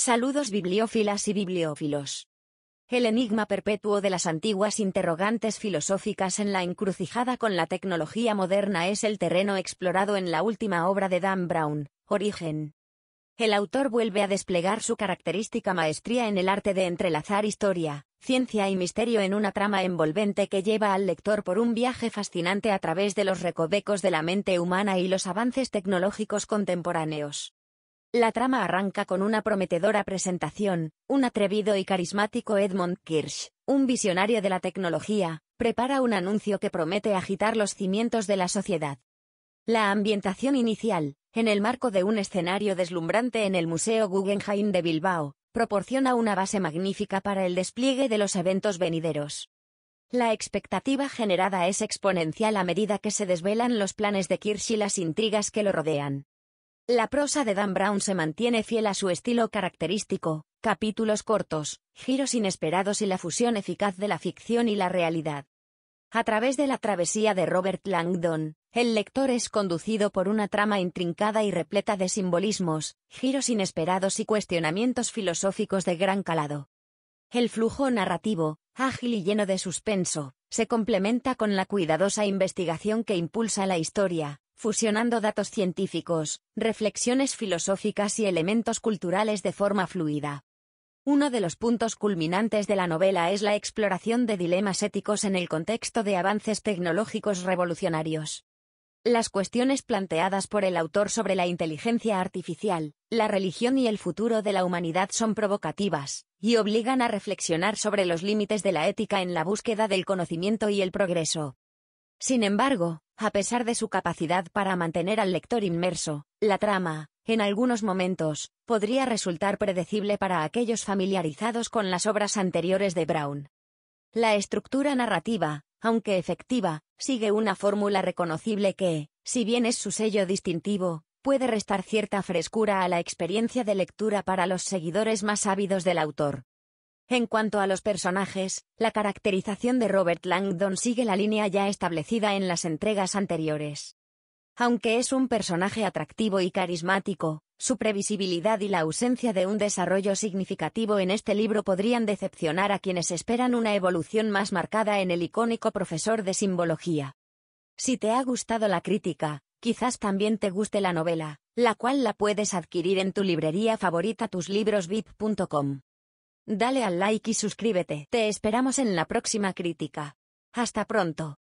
Saludos bibliófilas y bibliófilos. El enigma perpetuo de las antiguas interrogantes filosóficas en la encrucijada con la tecnología moderna es el terreno explorado en la última obra de Dan Brown, Origen. El autor vuelve a desplegar su característica maestría en el arte de entrelazar historia, ciencia y misterio en una trama envolvente que lleva al lector por un viaje fascinante a través de los recovecos de la mente humana y los avances tecnológicos contemporáneos. La trama arranca con una prometedora presentación, un atrevido y carismático Edmund Kirsch, un visionario de la tecnología, prepara un anuncio que promete agitar los cimientos de la sociedad. La ambientación inicial, en el marco de un escenario deslumbrante en el Museo Guggenheim de Bilbao, proporciona una base magnífica para el despliegue de los eventos venideros. La expectativa generada es exponencial a medida que se desvelan los planes de Kirsch y las intrigas que lo rodean. La prosa de Dan Brown se mantiene fiel a su estilo característico, capítulos cortos, giros inesperados y la fusión eficaz de la ficción y la realidad. A través de la travesía de Robert Langdon, el lector es conducido por una trama intrincada y repleta de simbolismos, giros inesperados y cuestionamientos filosóficos de gran calado. El flujo narrativo, ágil y lleno de suspenso, se complementa con la cuidadosa investigación que impulsa la historia, fusionando datos científicos, reflexiones filosóficas y elementos culturales de forma fluida. Uno de los puntos culminantes de la novela es la exploración de dilemas éticos en el contexto de avances tecnológicos revolucionarios. Las cuestiones planteadas por el autor sobre la inteligencia artificial, la religión y el futuro de la humanidad son provocativas, y obligan a reflexionar sobre los límites de la ética en la búsqueda del conocimiento y el progreso. Sin embargo, a pesar de su capacidad para mantener al lector inmerso, la trama, en algunos momentos, podría resultar predecible para aquellos familiarizados con las obras anteriores de Brown. La estructura narrativa, aunque efectiva, sigue una fórmula reconocible que, si bien es su sello distintivo, puede restar cierta frescura a la experiencia de lectura para los seguidores más ávidos del autor. En cuanto a los personajes, la caracterización de Robert Langdon sigue la línea ya establecida en las entregas anteriores. Aunque es un personaje atractivo y carismático, su previsibilidad y la ausencia de un desarrollo significativo en este libro podrían decepcionar a quienes esperan una evolución más marcada en el icónico profesor de simbología. Si te ha gustado la crítica, quizás también te guste la novela, la cual la puedes adquirir en tu librería favorita tuslibros.vip.com. Dale al like y suscríbete. Te esperamos en la próxima crítica. Hasta pronto.